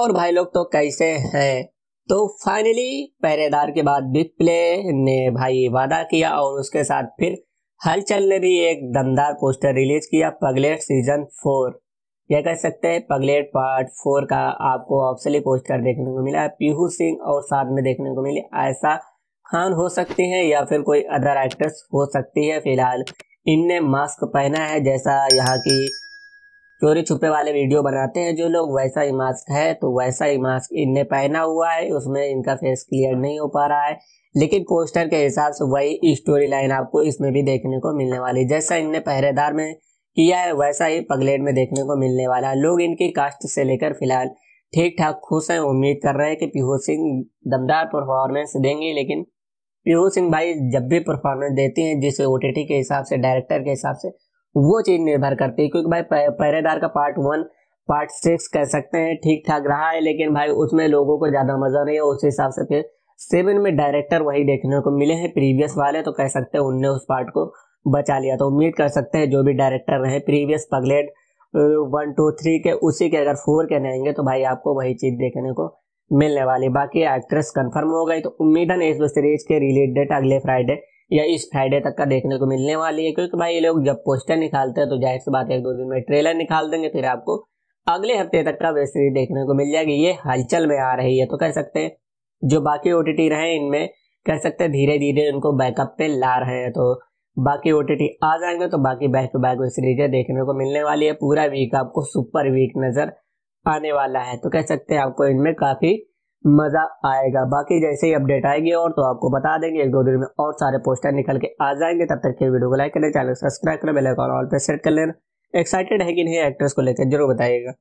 और भाई लोग तो कैसे हैं तो फाइनली पहरेदार के बाद बिग प्ले ने भाई वादा किया और उसके साथ फिर हलचल ने भी एक दमदार पोस्टर रिलीज किया पगलेट सीजन फोर यह कह सकते हैं पगलेट पार्ट फोर का आपको ऑप्शली पोस्टर देखने को मिला पीहू सिंह और साथ में देखने को मिली ऐसा खान हो सकती है या फिर कोई अदर एक्ट्रेस हो सकती है फिलहाल इनने मास्क पहना है जैसा यहाँ की चोरी छुपे वाले वीडियो बनाते हैं जो लोग वैसा ही मास्क है तो वैसा ही मास्क इनने पहना हुआ है उसमें इनका फेस क्लियर नहीं हो पा रहा है लेकिन पोस्टर के हिसाब से वही स्टोरी लाइन आपको इसमें भी देखने को मिलने वाली है जैसा इनने पहरेदार में किया है वैसा ही पगलेट में देखने को मिलने वाला है लोग इनकी कास्ट से लेकर फिलहाल ठीक ठाक खुश हैं उम्मीद कर रहे हैं कि पीहू सिंह दमदार परफॉर्मेंस देंगे लेकिन पीहू सिंह भाई जब भी परफॉर्मेंस देते हैं जिस ओ के हिसाब से डायरेक्टर के हिसाब से वो चीज निर्भर करती है क्योंकि भाई पहरेदार का पार्ट वन पार्ट सिक्स कह सकते हैं ठीक ठाक रहा है लेकिन भाई उसमें लोगों को ज़्यादा मज़ा नहीं है उस हिसाब से फिर सेवन में डायरेक्टर वही देखने को मिले हैं प्रीवियस वाले तो कह सकते हैं उनने उस पार्ट को बचा लिया तो उम्मीद कर सकते हैं जो भी डायरेक्टर रहे प्रीवियस पगलेट वन टू थ्री के उसी के अगर फोर के रहेंगे तो भाई आपको वही चीज़ देखने को मिलने वाली बाकी एक्ट्रेस कंफर्म हो गई तो उम्मीद है इस सीरीज के रिलीज डेट अगले फ्राइडे या इस फ्राइडे तक का देखने को मिलने वाली है क्योंकि भाई ये लोग जब पोस्टर निकालते हैं तो जाहिर सी बात है एक दो दिन में ट्रेलर निकाल देंगे फिर आपको अगले हफ्ते तक का वेब सीरीज देखने को मिल जाएगी ये हलचल में आ रही है तो कह सकते हैं जो बाकी ओ रहे इनमें कह सकते हैं धीरे धीरे उनको बैकअप पे ला रहे हैं तो बाकी ओ आ जाएंगे तो बाकी बैक टू बैक वेब सीरीजें देखने को मिलने वाली है पूरा वीक आपको सुपर वीक नज़र आने वाला है तो कह सकते हैं आपको इनमें काफ़ी मज़ा आएगा बाकी जैसे ही अपडेट आएगी और तो आपको बता देंगे एक दो दिन में और सारे पोस्टर निकल के आ जाएंगे तब तक के वीडियो को लाइक करें चैनल सब्सक्राइब करें बेल आइकन ऑल पे सेट कर लेना एक्साइटेड है कि नहीं एक्ट्रेस को लेकर जरूर बताइएगा